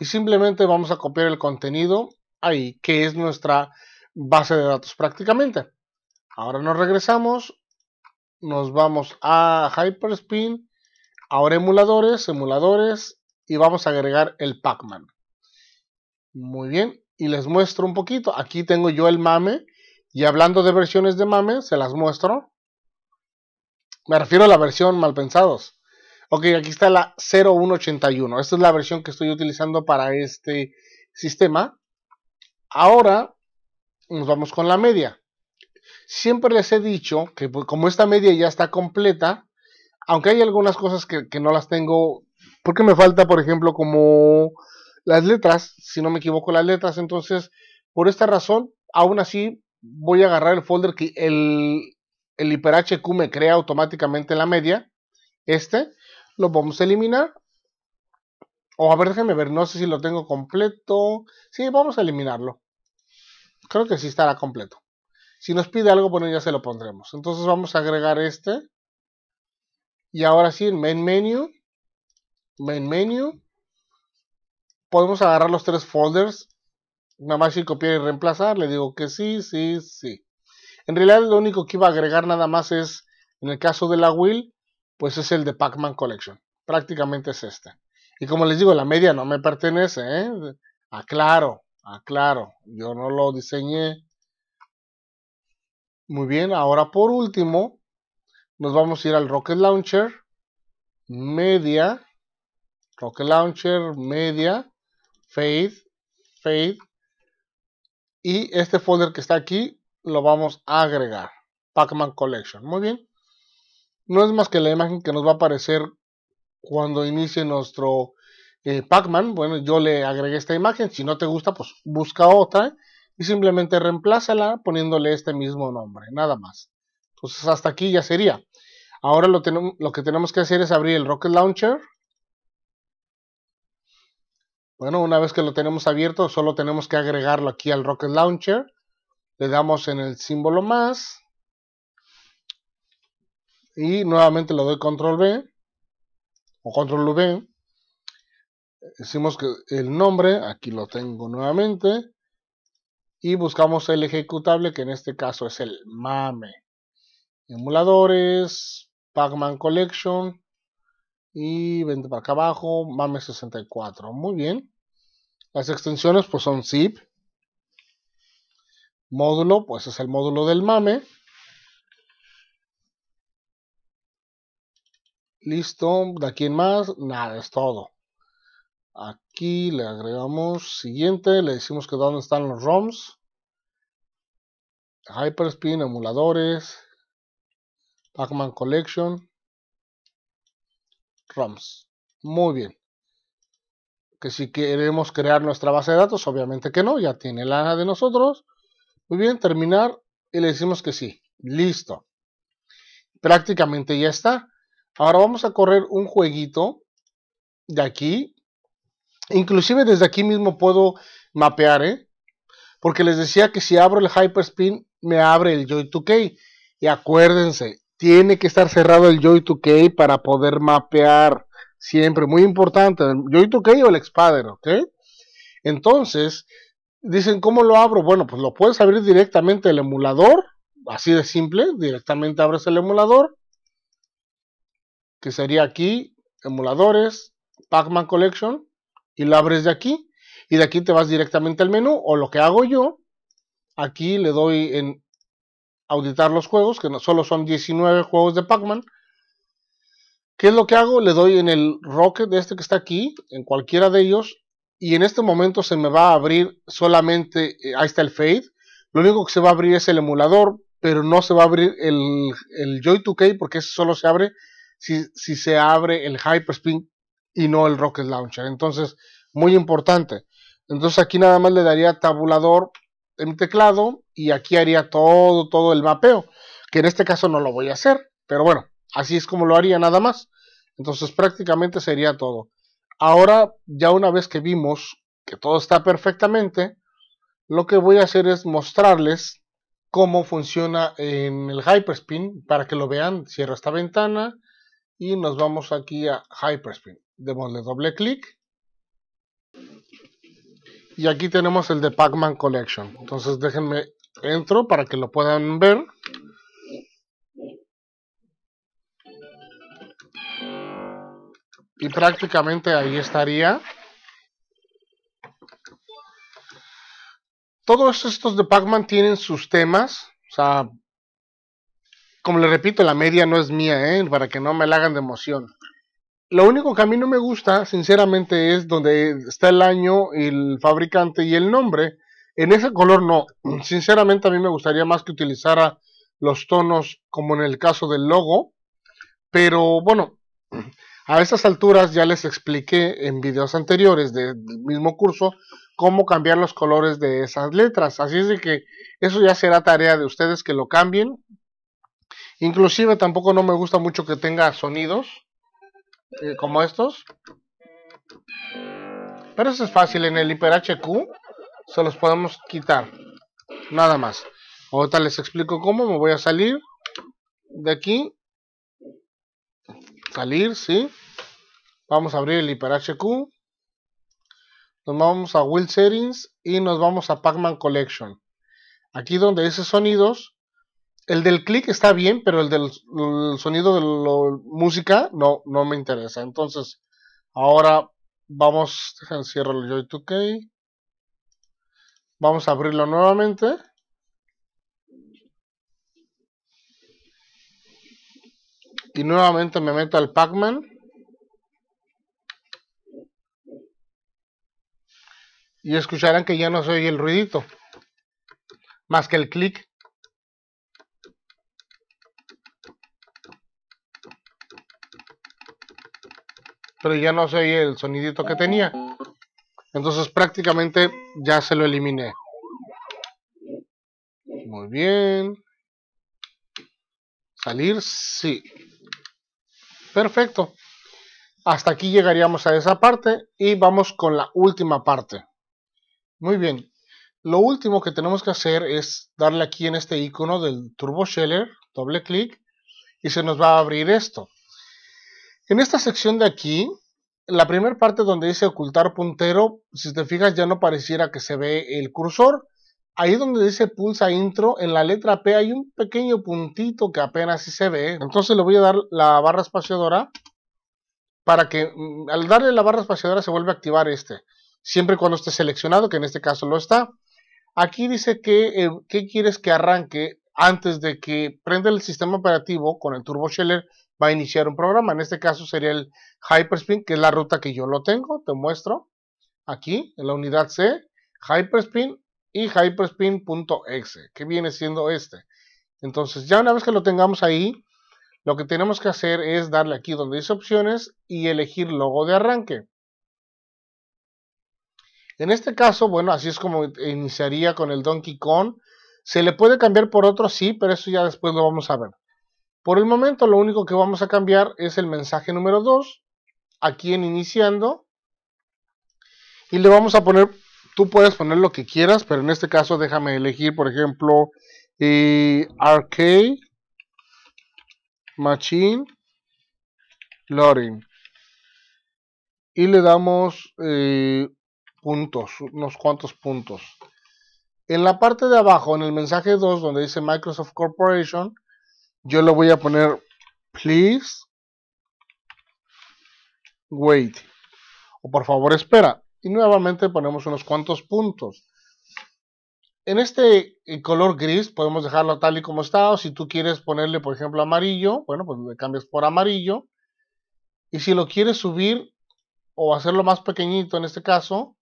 y simplemente vamos a copiar el contenido ahí, que es nuestra base de datos prácticamente. Ahora nos regresamos, nos vamos a Hyperspin, ahora emuladores, emuladores y vamos a agregar el Pac-Man. Muy bien, y les muestro un poquito. Aquí tengo yo el MAME y hablando de versiones de MAME, se las muestro. Me refiero a la versión mal pensados. Ok, aquí está la 0181. Esta es la versión que estoy utilizando para este sistema. Ahora nos vamos con la media. Siempre les he dicho que pues, como esta media ya está completa, aunque hay algunas cosas que, no las tengo, porque me falta, por ejemplo, como las letras, si no me equivoco, las letras, entonces, por esta razón, aún así voy a agarrar el folder que el, el hiperhq me crea automáticamente la media, este, lo vamos a eliminar. O a ver, déjenme ver, no sé si lo tengo completo. Sí, vamos a eliminarlo creo que sí estará completo. Si nos pide algo, bueno, ya se lo pondremos. Entonces vamos a agregar este. Y ahora sí, en Main Menu, Main Menu, podemos agarrar los tres folders. Nada más y copiar y reemplazar. Le digo que sí, sí, sí. En realidad lo único que iba a agregar nada más es, en el caso de la Will, pues es el de Pac-Man Collection. Prácticamente es este. Y como les digo, la media no me pertenece, ¿eh? Aclaro, Ah, claro. yo no lo diseñé. Muy bien, ahora por último, nos vamos a ir al Rocket Launcher, media, Rocket Launcher, media, fade, fade, y este folder que está aquí lo vamos a agregar, Pacman Collection. Muy bien, no es más que la imagen que nos va a aparecer cuando inicie nuestro eh, Pac-Man, bueno, yo le agregué esta imagen, si no te gusta, pues busca otra y simplemente reemplázala poniéndole este mismo nombre, nada más. Entonces hasta aquí ya sería. Ahora lo, lo que tenemos que hacer es abrir el Rocket Launcher. Bueno, una vez que lo tenemos abierto, solo tenemos que agregarlo aquí al Rocket Launcher. Le damos en el símbolo más. Y nuevamente lo doy control B o control V decimos que el nombre, aquí lo tengo nuevamente, y buscamos el ejecutable que en este caso es el MAME. Emuladores, Pacman Collection y vente para acá abajo, MAME64. Muy bien. Las extensiones pues son zip. Módulo, pues es el módulo del MAME. Listo, de aquí en más, nada, es todo. Aquí le agregamos siguiente, le decimos que dónde están los ROMs. Hyperspin, emuladores, Pacman Collection, ROMs. Muy bien. Que si queremos crear nuestra base de datos, obviamente que no, ya tiene la de nosotros. Muy bien, terminar y le decimos que sí. Listo. Prácticamente ya está. Ahora vamos a correr un jueguito de aquí Inclusive desde aquí mismo puedo mapear, ¿eh? Porque les decía que si abro el Hyperspin, me abre el Joy 2K. Y acuérdense, tiene que estar cerrado el Joy 2K para poder mapear. Siempre, muy importante. El Joy 2K o el Expander, ¿ok? Entonces, dicen, ¿cómo lo abro? Bueno, pues lo puedes abrir directamente el emulador. Así de simple, directamente abres el emulador. Que sería aquí, emuladores, Pac-Man Collection y lo abres de aquí y de aquí te vas directamente al menú o lo que hago yo, aquí le doy en auditar los juegos, que no, solo son 19 juegos de Pac-Man. ¿Qué es lo que hago? Le doy en el rocket de este que está aquí, en cualquiera de ellos, y en este momento se me va a abrir solamente, eh, ahí está el fade, lo único que se va a abrir es el emulador, pero no se va a abrir el, Joy 2K porque eso solo se abre si, si se abre el Hyperspin y no el Rocket Launcher. Entonces, muy importante. Entonces aquí nada más le daría tabulador en teclado y aquí haría todo, todo el mapeo, que en este caso no lo voy a hacer, pero bueno, así es como lo haría nada más. Entonces prácticamente sería todo. Ahora, ya una vez que vimos que todo está perfectamente, lo que voy a hacer es mostrarles cómo funciona en el Hyperspin para que lo vean. Cierro esta ventana y nos vamos aquí a Hyperspin. Démosle doble clic. Y aquí tenemos el de Pac-Man Collection. Entonces déjenme entro para que lo puedan ver. Y prácticamente ahí estaría. Todos estos de Pac-Man tienen sus temas. O sea, como le repito, la media no es mía, ¿eh? para que no me la hagan de emoción. Lo único que a mí no me gusta, sinceramente, es donde está el año, el fabricante y el nombre. En ese color no. *clears throat* Sinceramente a mí me gustaría más que utilizara los tonos como en el caso del logo. Pero bueno, *clears throat* a estas alturas ya les expliqué en videos anteriores del mismo curso cómo cambiar los colores de esas letras. Así es de que eso ya será tarea de ustedes que lo cambien. Inclusive tampoco no me gusta mucho que tenga sonidos. Eh, como estos. Pero eso es fácil, en el Hyper HQ se los podemos quitar. Nada más. Ahorita les explico cómo, me voy a salir de aquí. Salir, sí. Vamos a abrir el hiper HQ. Nos vamos a Will Settings y nos vamos a Pacman Collection. Aquí donde dice sonidos, el del click está bien, pero el del sonido de la música no, no me interesa. Entonces, ahora vamos, dejen cierro el Joy 2K. Vamos a abrirlo nuevamente. Y nuevamente me meto al Pac-Man. Y escucharán que ya no se oye el ruidito. Más que el clic. pero ya no se el sonidito que tenía. Entonces prácticamente ya se lo eliminé. Muy bien. Salir, sí. Perfecto. Hasta aquí llegaríamos a esa parte y vamos con la última parte. Muy bien. Lo último que tenemos que hacer es darle aquí en este icono del Turbo Sheller, doble clic, y se nos va a abrir esto. En esta sección de aquí, la primera parte donde dice ocultar puntero, si te fijas ya no pareciera que se ve el cursor. Ahí donde dice pulsa intro, en la letra P hay un pequeño puntito que apenas sí se ve. Entonces le voy a dar la barra espaciadora para que mm, al darle la barra espaciadora se vuelva a activar este. Siempre cuando esté seleccionado, que en este caso lo está. Aquí dice que eh, ¿qué quieres que arranque antes de que prenda el sistema operativo con el Turbo Sheller va a iniciar un programa. En este caso sería el Hyperspin, que es la ruta que yo lo tengo, te muestro aquí en la unidad C, Hyperspin y Hyperspin.exe, que viene siendo este. Entonces ya una vez que lo tengamos ahí, lo que tenemos que hacer es darle aquí donde dice opciones y elegir logo de arranque. En este caso, bueno, así es como iniciaría con el Donkey Kong. ¿Se le puede cambiar por otro? Sí, pero eso ya después lo vamos a ver. Por el momento lo único que vamos a cambiar es el mensaje número 2, aquí en iniciando, y le vamos a poner, tú puedes poner lo que quieras, pero en este caso déjame elegir, por ejemplo, Arcade eh, Machine Loading. Y le damos eh, puntos, unos cuantos puntos. En la parte de abajo, en el mensaje 2, donde dice Microsoft Corporation, yo lo voy a poner please wait o por favor espera. Y nuevamente ponemos unos cuantos puntos. En este eh, color gris podemos dejarlo tal y como está, o si tú quieres ponerle, por ejemplo, amarillo, bueno, pues le cambias por amarillo. Y si lo quieres subir o hacerlo más pequeñito en este caso,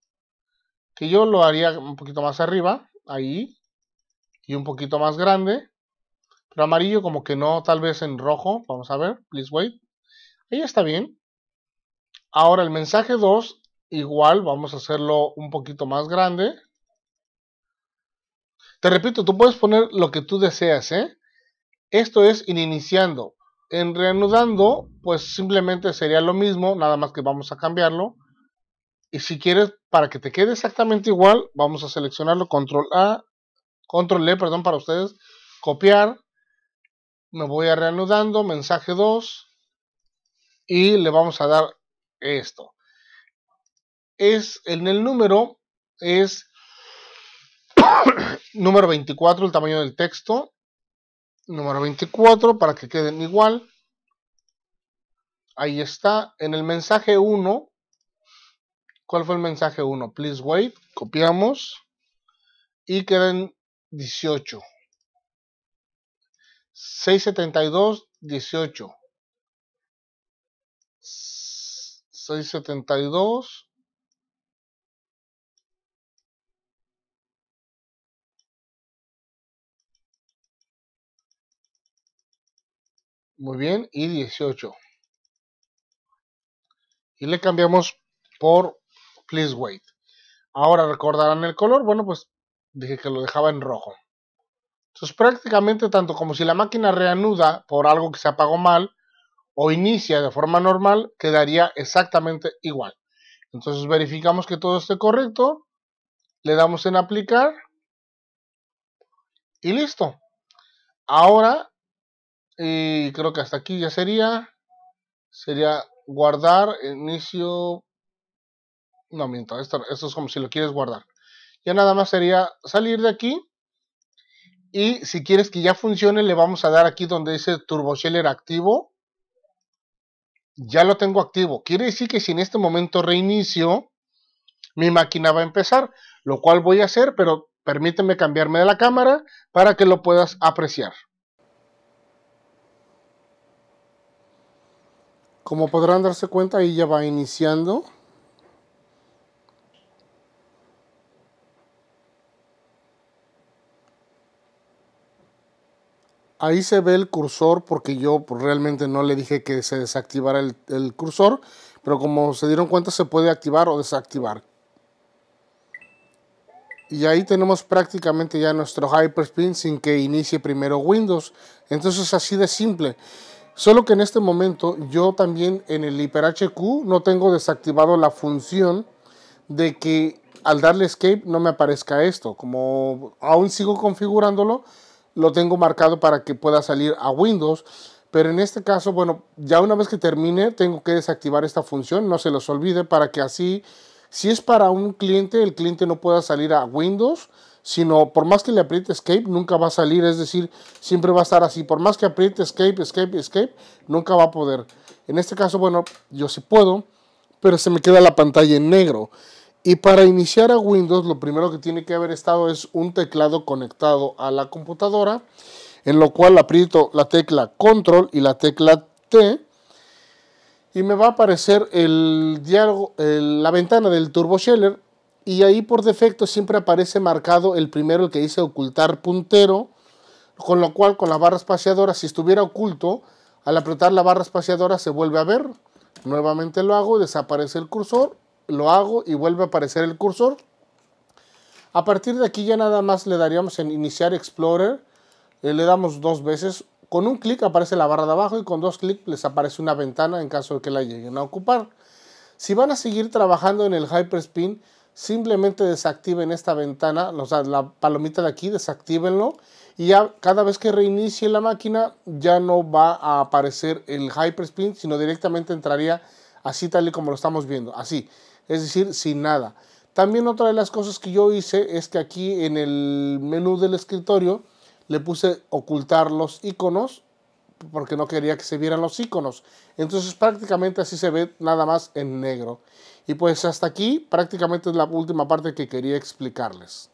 que yo lo haría un poquito más arriba, ahí, y un poquito más grande, pero amarillo como que no, tal vez en rojo. Vamos a ver, please wait. Ahí está bien. Ahora el mensaje 2, igual vamos a hacerlo un poquito más grande. Te repito, tú puedes poner lo que tú deseas, ¿eh? Esto es iniciando. En reanudando, pues simplemente sería lo mismo, nada más que vamos a cambiarlo. Y si quieres, para que te quede exactamente igual, vamos a seleccionarlo, control A, control E, perdón, para ustedes, copiar, me voy a reanudando, mensaje 2 y le vamos a dar esto. Es en el número es *coughs* número 24 el tamaño del texto, número 24 para que queden igual. Ahí está, en el mensaje 1 ¿Cuál fue el mensaje 1? Please wait, copiamos y quedan 18. 672 18 672 muy bien y 18 y le cambiamos por please wait ahora recordarán el color bueno pues dije que lo dejaba en rojo entonces prácticamente tanto como si la máquina reanuda por algo que se apagó mal o inicia de forma normal, quedaría exactamente igual. Entonces verificamos que todo esté correcto, le damos en aplicar y listo. Ahora, y creo que hasta aquí ya sería, sería guardar, inicio, no miento, esto es como si lo quieres guardar. Ya nada más sería salir de aquí y si quieres que ya funcione, le vamos a dar aquí donde dice Turbo era activo. Ya lo tengo activo. Quiere decir que si en este momento reinicio, mi máquina va a empezar, lo cual voy a hacer, pero permíteme cambiarme de la cámara para que lo puedas apreciar. Como podrán darse cuenta, ahí ya va iniciando. Ahí se ve el cursor porque yo pues, realmente no le dije que se desactivara el, cursor, pero como se dieron cuenta se puede activar o desactivar. Y ahí tenemos prácticamente ya nuestro Hyperspin sin que inicie primero Windows. Entonces así de simple. Solo que en este momento yo también en el HyperHQ no tengo desactivado la función de que al darle escape no me aparezca esto. Como aún sigo configurándolo, lo tengo marcado para que pueda salir a Windows. Pero en este caso, bueno, ya una vez que termine, tengo que desactivar esta función, no se los olvide, para que así, si es para un cliente, el cliente no pueda salir a Windows, sino por más que le apriete Escape, nunca va a salir, es decir, siempre va a estar así, por más que apriete Escape, Escape, Escape, nunca va a poder. En este caso, bueno, yo sí puedo, pero se me queda la pantalla en negro. Y para iniciar a Windows, lo primero que tiene que haber estado es un teclado conectado a la computadora, en lo cual aprieto la tecla Control y la tecla T, y me va a aparecer el diálogo, la ventana del Turbo Sheller, y ahí por defecto siempre aparece marcado el primero, el que dice ocultar puntero, con lo cual con la barra espaciadora, si estuviera oculto, al apretar la barra espaciadora se vuelve a ver. Nuevamente lo hago, desaparece el cursor lo hago y vuelve a aparecer el cursor. A partir de aquí ya nada más le daríamos en iniciar Explorer, eh, le damos dos veces, con un clic aparece la barra de abajo y con dos clics les aparece una ventana en caso de que la lleguen a ocupar. Si van a seguir trabajando en el Hyperspin, simplemente desactiven esta ventana, o sea, la palomita de aquí, desactívenlo y ya cada vez que reinicie la máquina ya no va a aparecer el Hyperspin, sino directamente entraría así tal y como lo estamos viendo, así es decir, sin nada. También otra de las cosas que yo hice es que aquí en el menú del escritorio le puse ocultar los iconos porque no quería que se vieran los iconos. Entonces prácticamente así se ve nada más en negro. Y pues hasta aquí prácticamente es la última parte que quería explicarles.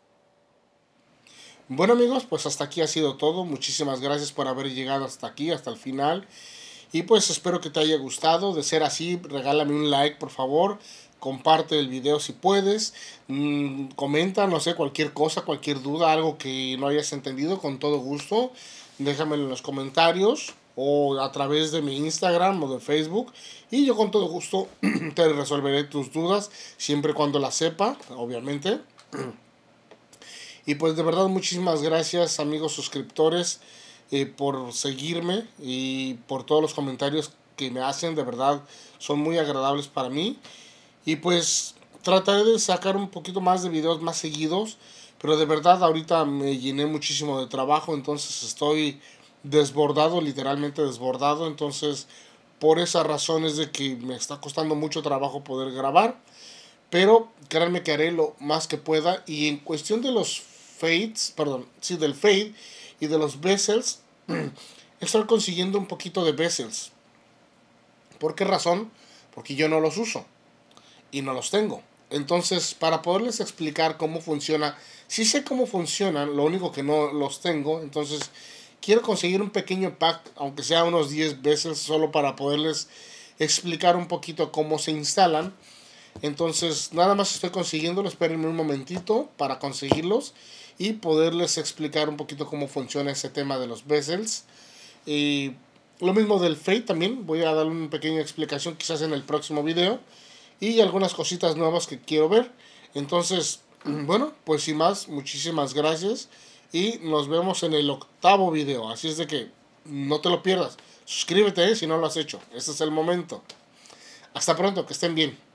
Bueno amigos, pues hasta aquí ha sido todo. Muchísimas gracias por haber llegado hasta aquí, hasta el final. Y pues espero que te haya gustado. De ser así, regálame un like por favor comparte el video si puedes, mm, comenta, no sé, cualquier cosa, cualquier duda, algo que no hayas entendido, con todo gusto, déjamelo en los comentarios o a través de mi Instagram o de Facebook y yo con todo gusto *clears throat* te resolveré tus dudas siempre cuando las sepa, obviamente. *clears throat* y pues de verdad muchísimas gracias amigos suscriptores eh, por seguirme y por todos los comentarios que me hacen, de verdad son muy agradables para mí. Y pues trataré de sacar un poquito más de videos más seguidos. Pero de verdad ahorita me llené muchísimo de trabajo. Entonces estoy desbordado, literalmente desbordado. Entonces por esa razón es de que me está costando mucho trabajo poder grabar. Pero créanme que haré lo más que pueda. Y en cuestión de los fades, perdón, sí, del fade y de los vessels, *clears throat* estar consiguiendo un poquito de vessels. ¿Por qué razón? Porque yo no los uso y no los tengo. Entonces, para poderles explicar cómo funciona, sí sé cómo funcionan, lo único que no los tengo, entonces quiero conseguir un pequeño pack, aunque sea unos 10 veces, solo para poderles explicar un poquito cómo se instalan. Entonces, nada más estoy consiguiendo. espérenme un momentito para conseguirlos y poderles explicar un poquito cómo funciona ese tema de los bezels. Y lo mismo del Freight también, voy a dar una pequeña explicación quizás en el próximo video y algunas cositas nuevas que quiero ver. Entonces, mm, bueno, pues sin más, muchísimas gracias y nos vemos en el octavo video. Así es de que no te lo pierdas. Suscríbete eh, si no lo has hecho. Este es el momento. Hasta pronto, que estén bien.